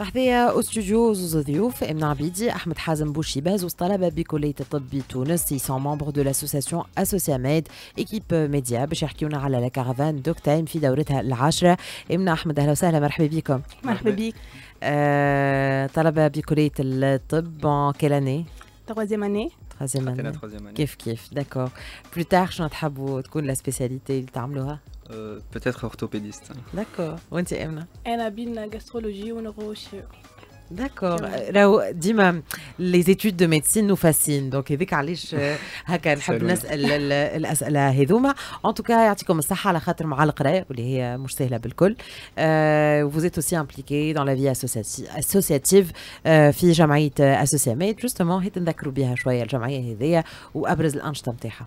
مرحبا يا استوديو زوز ضيوف امن عبيدي احمد حازم بوشيباز طلبه بكلية الطب بتونس سي سون ممبر دو لاسوسياسيون اسوسيا ميد ايكيب ميديا باش يحكيونا على لا كارفان دوك تايم في دورتها العاشرة امن احمد اهلا وسهلا مرحبا بكم مرحبا بك آه طلبة بكلية الطب كيلاني Troisième اني troisième année. troisième année. Kif kif, d'accord. Plus tard, je suis en vais de la spécialité, il Euh, Peut-être orthopédiste. D'accord. on est-ce que tu la gastrologie ou neurochirurgie. داكوغ راهو ديما لي زيتود دو ميديسين نو فاسين دونك هذيك علاش هكا نحب نسال الاسئله هذوما ان توكا يعطيكم الصحه على خاطر مع القرايه واللي هي مش سهله بالكل فوز ات اوسي امبليكي دون لا اسوسياتيف في جمعيه اسوسيامات جوستومون هي تنذكروا بها شويه الجمعيه هذيا وابرز الانشطه نتاعها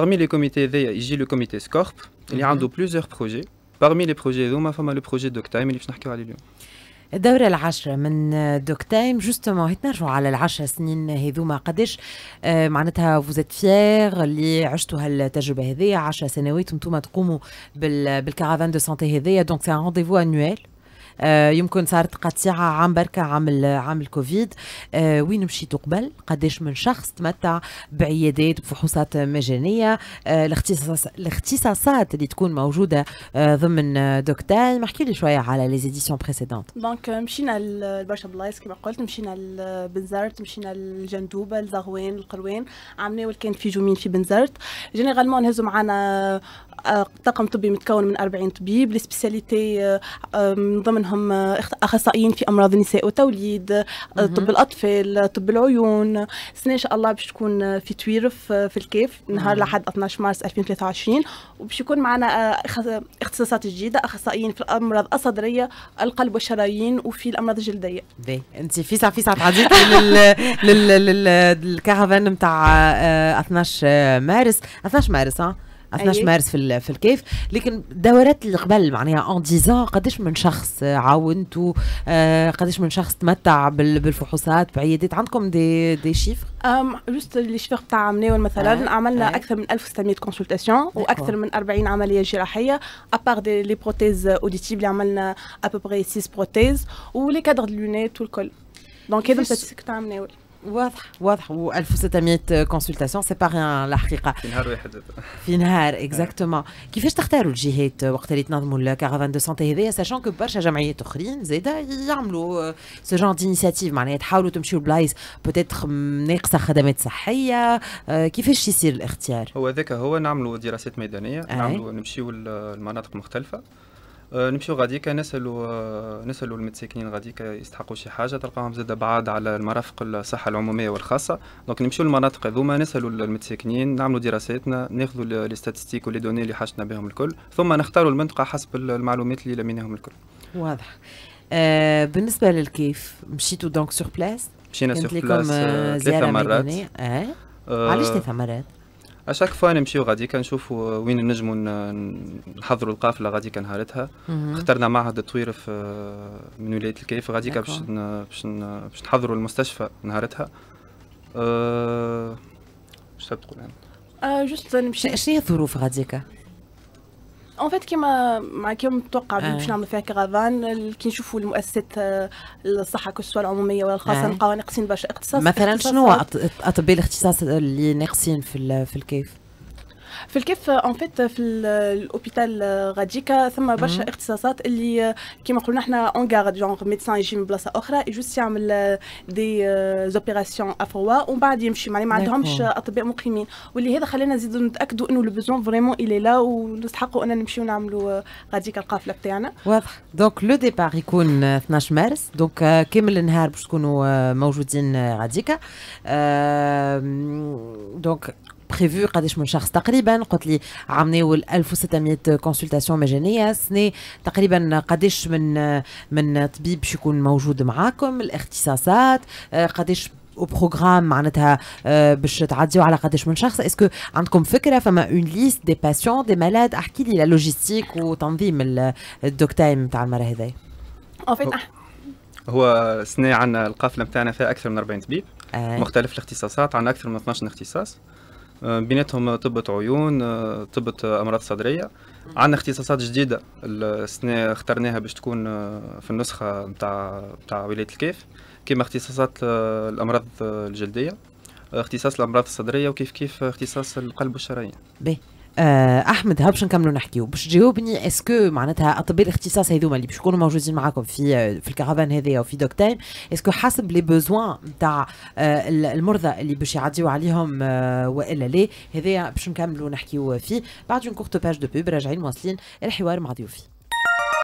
Parmi les comités il y a le comité SCORP, il y a plusieurs projets. Parmi les projets, il y a le projet DocTime y باش نحكيو عليه اليوم. الدورة العشرة من دوك تايم جوستومون هيت نرجعوا على العشر سنين هذوما قداش معناتها فوزيت فيير اللي عشتوا هالتجربة هذيا 10 سنوات وانتم تقوموا بالكارافان دو سانتي هذيا دونك سي ان رونديفو انويل آه، يمكن صارت قطيعه عام بركه عام عام الكوفيد آه، وين مشيتوا قبل قداش من شخص تمتع بعيادات بفحوصات مجانيه آه، الاختصاص الاختصاصات اللي تكون موجوده ضمن دوكتايم احكي لي شويه على لي زيديسيون بريسيدونت دونك مشينا لبرشا بلايص كما قلت مشينا لبنزرت مشينا لجندوبه لزغوان القروان عملنا كان في جومين في بنزرت جينيرالمون نهزوا معنا طاقم طبي متكون من 40 طبيب لي سبيسياليتي من ضمن منهم اخصائيين في امراض النساء والتوليد طب الاطفال طب العيون السنه ان شاء الله باش تكون في تويرف في الكيف نهار لحد 12 مارس 2023 وباش يكون معنا اختصاصات جديده اخصائيين في الامراض الصدريه القلب والشرايين وفي الامراض الجلديه دي. انت في ساعه تعديتي لل للكهفان نتاع 12 آه، مارس 12 مارس ها 12 أيوة. مارس في في الكيف لكن دورات اللي قبل معناها اون ديزان قداش من شخص عاونتوا آه، قداش من شخص تمتع بالفحوصات بعيادات عندكم دي دي شيفر ام جوست لي شيفر تاع مناول مثلا آه، عملنا آه. اكثر من 1600 كونسلتاسيون واكثر من 40 عمليه جراحيه ابار دي لي بروتيز اوديتيف اللي عملنا ابوبري 6 بروتيز ولي كادر دو لونيت والكل دونك هذا الستاتستيك تاع مناول واضح واضح و1600 كونسلتاسيون سي با ريان الحقيقه في نهار واحد في نهار اكزاكتومون كيفاش تختاروا الجهات وقت اللي تنظموا الكارافان دو سونتي هذايا ساشون كو برشا جمعيات اخرين زاده يعملوا سو جون دينيسياتيف معناها تحاولوا تمشيو لبلايص بوتيتر ناقصه خدمات صحيه euh، كيفاش يصير الاختيار هو ذاك هو نعملوا دراسات ميدانيه نعملوا نمشيو للمناطق المختلفه آه، نمشيو غاديكا نسالوا آه، نسالوا المتساكنين غاديكا يستحقوا شي حاجه تلقاهم زاد بعاد على المرافق الصحه العموميه والخاصه دونك نمشيو للمناطق هذوما نسالوا المتساكنين نعملوا دراساتنا ناخذوا لي ستاتستيك ولي دوني اللي حاجتنا بهم الكل ثم نختاروا المنطقه حسب المعلومات اللي لميناهم الكل واضح آه بالنسبه للكيف مشيتوا دونك سور بلاس مشينا سور بلاس ثلاث مرات آه. آه. علاش ثلاث مرات اشاك فوا نمشيو غادي كنشوفوا وين نجموا نحضروا القافله غادي كنهارتها اخترنا معهد التطوير في من ولايه الكيف غادي باش باش باش نحضروا المستشفى نهارتها أه... شنو تقول انا؟ آه جوست نمشي شنو هي الظروف غاديكا؟ اون فيت كيما مع كيما متوقع آه. باش نعمل فيها كرافان كي نشوفوا المؤسسات الصحه آه، كسوا العموميه ولا الخاصه آه. نلقاو ناقصين برشا اختصاص مثلا شنو هو اطباء الاختصاص اللي ناقصين في في الكيف؟ في الكيف اون فيت في الاوبيتال غاديكا ثم برشا اختصاصات اللي كيما قلنا احنا اون غارد جونغ ميدسان يجي من بلاصه اخرى يجوز يعمل دي زوبيراسيون افوا ومن بعد يمشي معناها يعني ما عندهمش اطباء مقيمين واللي هذا خلينا نزيدو نتاكدوا انه لو بوزون فريمون الي لا ونستحقوا ان نمشيو نعملوا غاديكا euh، القافله بتاعنا واضح دونك لو ديبار يكون 12 euh، مارس دونك euh، كامل النهار باش تكونوا موجودين غاديكا دونك بريفو قداش من شخص تقريبا قلت لي عام ناول 1600 كونسلتاسيون مجانيه سنه تقريبا قداش من من طبيب باش يكون موجود معاكم الاختصاصات قداش او بروغرام معناتها باش تعديو على قداش من شخص اسكو عندكم فكره فما اون ليست دي باسيون دي مالاد احكي لي لا لوجيستيك وتنظيم الدوك تايم نتاع المره هذايا هو سنة عندنا القافلة نتاعنا فيها أكثر من 40 طبيب مختلف الاختصاصات عندنا أكثر من 12 اختصاص آه، بيناتهم طبة عيون آه، طبة أمراض صدرية عندنا اختصاصات جديدة السنة اخترناها باش تكون آه، في النسخة نتاع نتاع ولاية الكيف كما اختصاصات الأمراض الجلدية اختصاص الأمراض الصدرية وكيف كيف اختصاص القلب والشرايين. باهي آه، احمد هاب باش نكملوا نحكيو باش تجاوبني اسكو معناتها اطباء الاختصاص هذوما اللي باش يكونوا موجودين معاكم في آه، في الكرفان هذايا وفي دوك تايم اسكو حسب لي بوزوان نتاع المرضى اللي باش يعديو عليهم آه، والا لا هذايا باش نكملوا نحكيو فيه بعد اون كورت باج دو بوب راجعين مواصلين الحوار مع ضيوفي